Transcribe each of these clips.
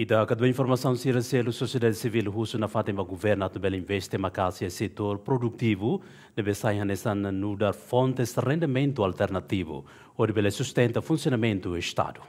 إذا قد informação a sociedade civil russa na Fátima governo também investe em e setor produtivo, deve sair nessa nudar fontes de rendimento alternativo, onde deve sustenta funcionamento do Estado.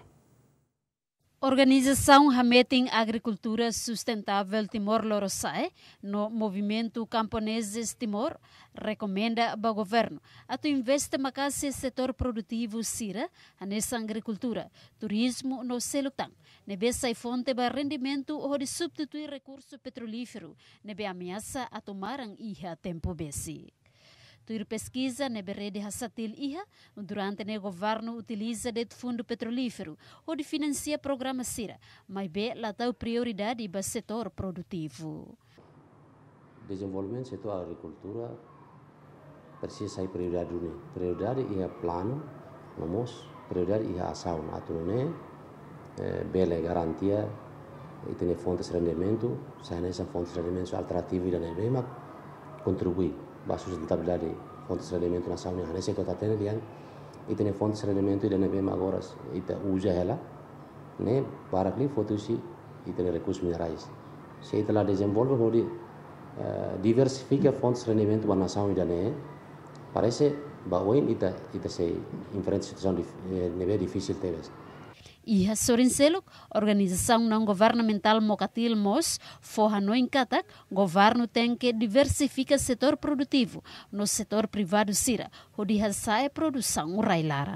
Organização Rametem Agricultura Sustentável Timor-Leste, no movimento Camponeses Timor, recomenda ao governo a tu investe macase setor produtivo sira nessa agricultura, turismo no selutang, nebe e fonte para rendimento ou de substituir recurso petrolífero, nebe ameaça a tomarang iha tempo besi. Tuir pesquisa na berrede Hassatil Iha, durante o governo utiliza de fundo petrolífero, ou de financia programa SIRA, mas é lá dá prioridade para o setor produtivo. Desenvolvimento do setor da agricultura precisa sair prioridade. Prioridade é plano, vamos, prioridade é ação, a é, garantia e tem fontes de rendimento, se nessa fontes de rendimento alternativa e da mesma contribuir basuž tabljali fond sredemento na samom Johanese nah, kod Atene dijan itene fond sredemento ide ne bema goras ite uđa hela ne barakli fotusi itene rekus minerais se itela desenvolve hodi eh, diversifica fonds sredemento ba na samom idane parece ba oin ita ita se inferenci situación nebe difícil eh, teves a sorinseluk organização não governamental Mocatil MOS forra no encatak governo tem que diversificar setor produtivo no setor privado sira onde sai produção urailara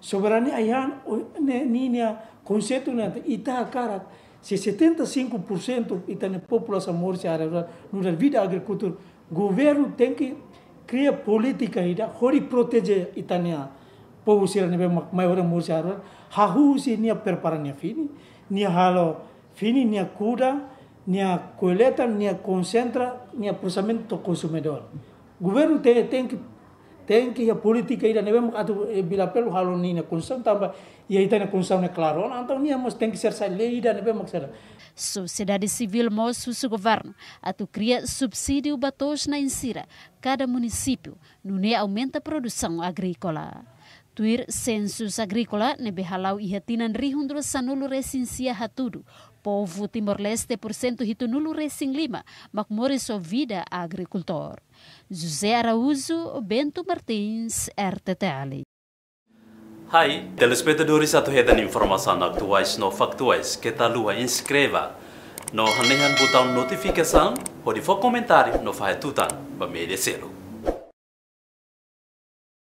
soberania ayan ah, né, ninia conceito na né, tá ita cara se 75% ita na população morse área no vida agricultura governo tem que criar política ida hori a itania pou usira nebe mai ora mursi arwa hahu si nia preparania fini nia halo fini nia cura, nia coleta nia concentra nia processamento do consumidor governo tem tem que tem que a política ira nebe atu bila pelo halo nia concentra tamba e aí tem a condição é claro então nia mas tem que ser saída nebe maksera Sociedade Civil mostra o governo atu cria subsídio batos na insira cada município, no aumenta a produção agrícola. Tuir sensus agrícola nebe halau ihatinan rihundro sanulu resinsia hatudu. Povo Timor-Leste por cento hitunulu resin lima, makmore so vida agricultor. José Araújo, Bento Martins, RTTL. Hai, telespectadores ato hetan informação atuais no factuais que lua inscreva. No hanehan botão notificação, pode for no faetutan, ba merecelo.